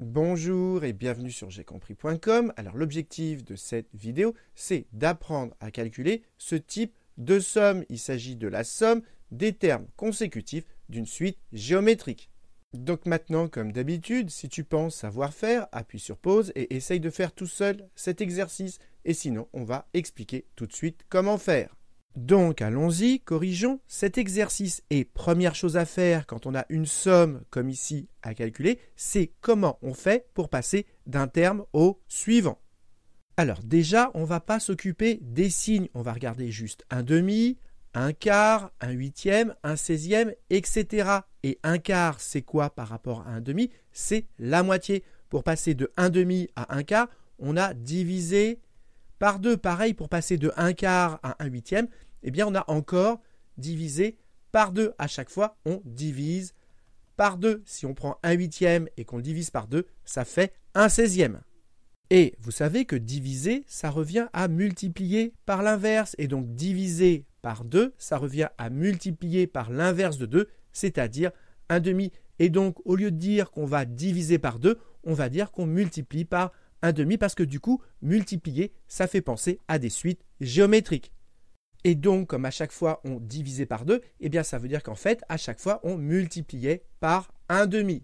Bonjour et bienvenue sur compris.com. Alors l'objectif de cette vidéo, c'est d'apprendre à calculer ce type de somme. Il s'agit de la somme des termes consécutifs d'une suite géométrique. Donc maintenant, comme d'habitude, si tu penses savoir faire, appuie sur pause et essaye de faire tout seul cet exercice. Et sinon, on va expliquer tout de suite comment faire. Donc allons-y, corrigeons cet exercice. Et première chose à faire quand on a une somme comme ici à calculer, c'est comment on fait pour passer d'un terme au suivant. Alors déjà, on ne va pas s'occuper des signes, on va regarder juste un demi, un quart, un huitième, un seizième, etc. Et un quart, c'est quoi par rapport à un demi C'est la moitié. Pour passer de un demi à un quart, on a divisé par deux. Pareil, pour passer de un quart à un huitième, eh bien on a encore divisé par 2. À chaque fois, on divise par 2. Si on prend 1 huitième et qu'on le divise par 2, ça fait 1 seizième. Et vous savez que diviser, ça revient à multiplier par l'inverse. Et donc diviser par 2, ça revient à multiplier par l'inverse de 2, c'est-à-dire 1 demi. Et donc au lieu de dire qu'on va diviser par 2, on va dire qu'on multiplie par 1 demi parce que du coup, multiplier, ça fait penser à des suites géométriques. Et donc, comme à chaque fois on divisait par 2, eh bien ça veut dire qu'en fait, à chaque fois, on multipliait par un demi.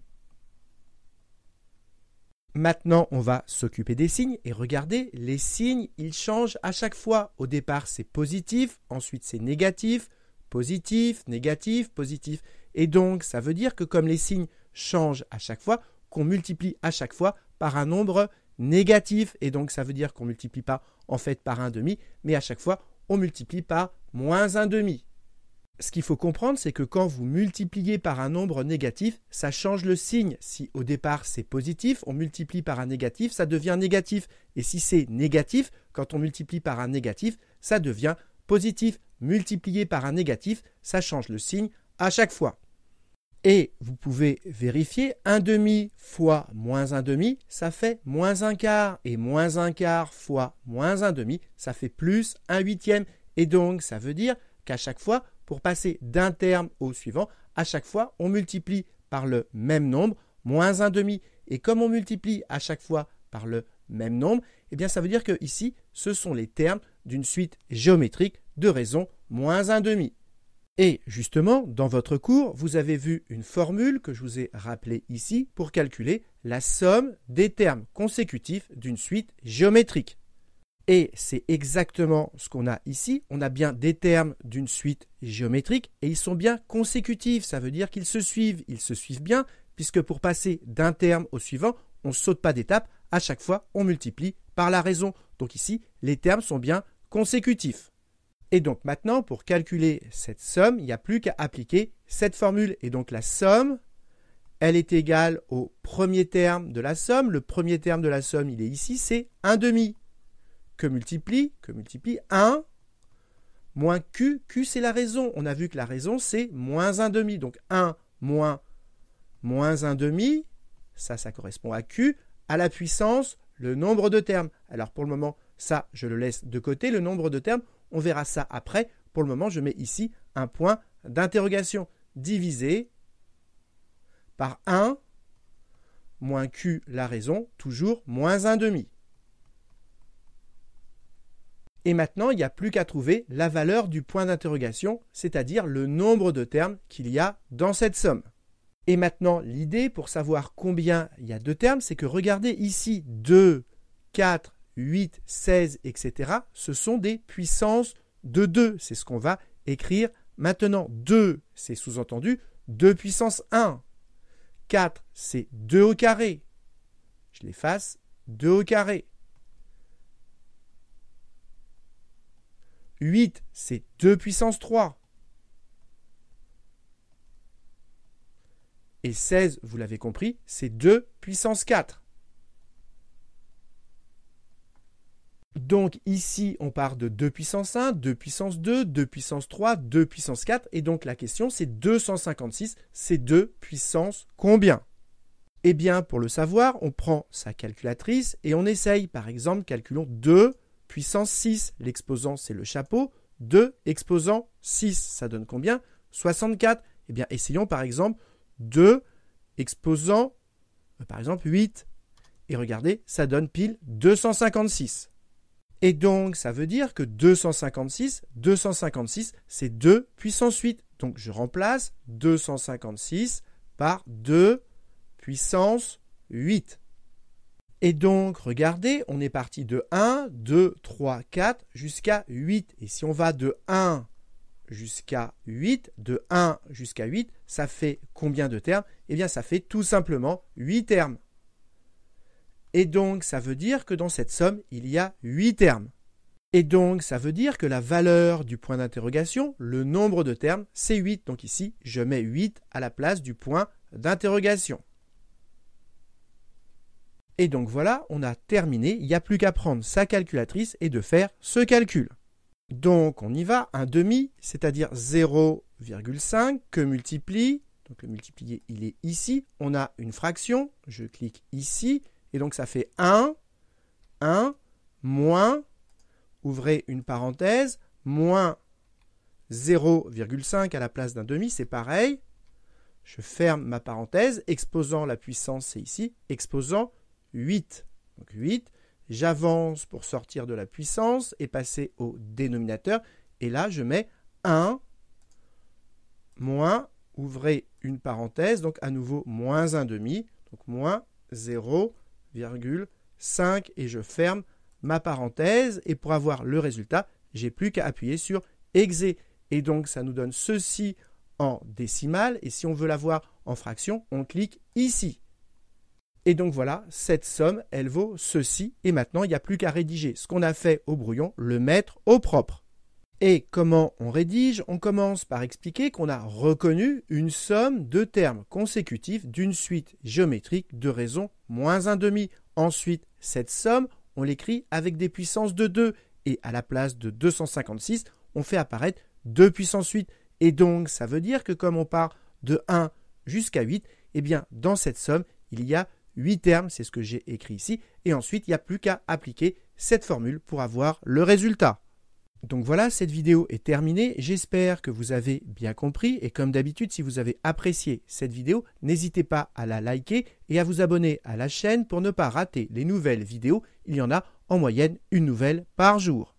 Maintenant, on va s'occuper des signes et regardez, les signes, ils changent à chaque fois. Au départ, c'est positif, ensuite c'est négatif, positif, négatif, positif. Et donc, ça veut dire que comme les signes changent à chaque fois, qu'on multiplie à chaque fois par un nombre négatif. Et donc, ça veut dire qu'on ne multiplie pas en fait par un demi, mais à chaque fois, on multiplie par moins un demi. Ce qu'il faut comprendre, c'est que quand vous multipliez par un nombre négatif, ça change le signe. Si au départ c'est positif, on multiplie par un négatif, ça devient négatif. Et si c'est négatif, quand on multiplie par un négatif, ça devient positif. Multiplier par un négatif, ça change le signe à chaque fois. Et vous pouvez vérifier, 1 demi fois moins 1 demi, ça fait moins 1 quart. Et moins 1 quart fois moins 1 demi, ça fait plus un huitième. Et donc, ça veut dire qu'à chaque fois, pour passer d'un terme au suivant, à chaque fois, on multiplie par le même nombre, moins 1 demi. Et comme on multiplie à chaque fois par le même nombre, eh bien, ça veut dire que ici, ce sont les termes d'une suite géométrique de raison moins 1 demi. Et justement, dans votre cours, vous avez vu une formule que je vous ai rappelée ici pour calculer la somme des termes consécutifs d'une suite géométrique. Et c'est exactement ce qu'on a ici. On a bien des termes d'une suite géométrique et ils sont bien consécutifs. Ça veut dire qu'ils se suivent. Ils se suivent bien puisque pour passer d'un terme au suivant, on ne saute pas d'étape. À chaque fois, on multiplie par la raison. Donc ici, les termes sont bien consécutifs. Et donc maintenant, pour calculer cette somme, il n'y a plus qu'à appliquer cette formule. Et donc la somme, elle est égale au premier terme de la somme. Le premier terme de la somme, il est ici, c'est 1 demi. Que multiplie Que multiplie 1 moins Q. Q, c'est la raison. On a vu que la raison, c'est moins 1 demi. Donc 1 moins moins 1 demi, ça, ça correspond à Q, à la puissance le nombre de termes, alors pour le moment, ça, je le laisse de côté. Le nombre de termes, on verra ça après. Pour le moment, je mets ici un point d'interrogation. Divisé par 1, moins Q, la raison, toujours moins un demi. Et maintenant, il n'y a plus qu'à trouver la valeur du point d'interrogation, c'est-à-dire le nombre de termes qu'il y a dans cette somme. Et maintenant, l'idée pour savoir combien il y a de termes, c'est que regardez ici 2, 4, 8, 16, etc. Ce sont des puissances de 2. C'est ce qu'on va écrire maintenant. 2, c'est sous-entendu 2 puissance 1. 4, c'est 2 au carré. Je l'efface, 2 au carré. 8, c'est 2 puissance 3. Et 16, vous l'avez compris, c'est 2 puissance 4. Donc ici, on part de 2 puissance 1, 2 puissance 2, 2 puissance 3, 2 puissance 4. Et donc la question, c'est 256, c'est 2 puissance combien Eh bien, pour le savoir, on prend sa calculatrice et on essaye. Par exemple, calculons 2 puissance 6. L'exposant, c'est le chapeau. 2 exposant 6, ça donne combien 64. Eh bien, essayons par exemple 2 exposant, euh, par exemple, 8. Et regardez, ça donne pile 256. Et donc, ça veut dire que 256, 256, c'est 2 puissance 8. Donc, je remplace 256 par 2 puissance 8. Et donc, regardez, on est parti de 1, 2, 3, 4 jusqu'à 8. Et si on va de 1 jusqu'à 8, de 1 jusqu'à 8, ça fait combien de termes Eh bien, ça fait tout simplement 8 termes. Et donc, ça veut dire que dans cette somme, il y a 8 termes. Et donc, ça veut dire que la valeur du point d'interrogation, le nombre de termes, c'est 8. Donc ici, je mets 8 à la place du point d'interrogation. Et donc voilà, on a terminé. Il n'y a plus qu'à prendre sa calculatrice et de faire ce calcul. Donc on y va, un demi, c'est-à-dire 0,5 que multiplie, donc le multiplier il est ici, on a une fraction, je clique ici, et donc ça fait 1, 1, moins, ouvrez une parenthèse, moins 0,5 à la place d'un demi, c'est pareil, je ferme ma parenthèse, exposant la puissance c'est ici, exposant 8, donc 8 j'avance pour sortir de la puissance et passer au dénominateur. Et là, je mets 1 moins, ouvrez une parenthèse, donc à nouveau moins 1 demi, donc moins 0,5 et je ferme ma parenthèse. Et pour avoir le résultat, j'ai plus qu'à appuyer sur exé. Et donc, ça nous donne ceci en décimale. Et si on veut l'avoir en fraction, on clique ici. Et donc voilà, cette somme, elle vaut ceci, et maintenant il n'y a plus qu'à rédiger ce qu'on a fait au brouillon, le mettre au propre. Et comment on rédige On commence par expliquer qu'on a reconnu une somme de termes consécutifs d'une suite géométrique de raison moins un demi. Ensuite, cette somme, on l'écrit avec des puissances de 2 et à la place de 256, on fait apparaître 2 puissance 8. Et donc, ça veut dire que comme on part de 1 jusqu'à 8, eh bien, dans cette somme, il y a Huit termes, c'est ce que j'ai écrit ici, et ensuite il n'y a plus qu'à appliquer cette formule pour avoir le résultat. Donc voilà, cette vidéo est terminée, j'espère que vous avez bien compris, et comme d'habitude, si vous avez apprécié cette vidéo, n'hésitez pas à la liker et à vous abonner à la chaîne pour ne pas rater les nouvelles vidéos, il y en a en moyenne une nouvelle par jour.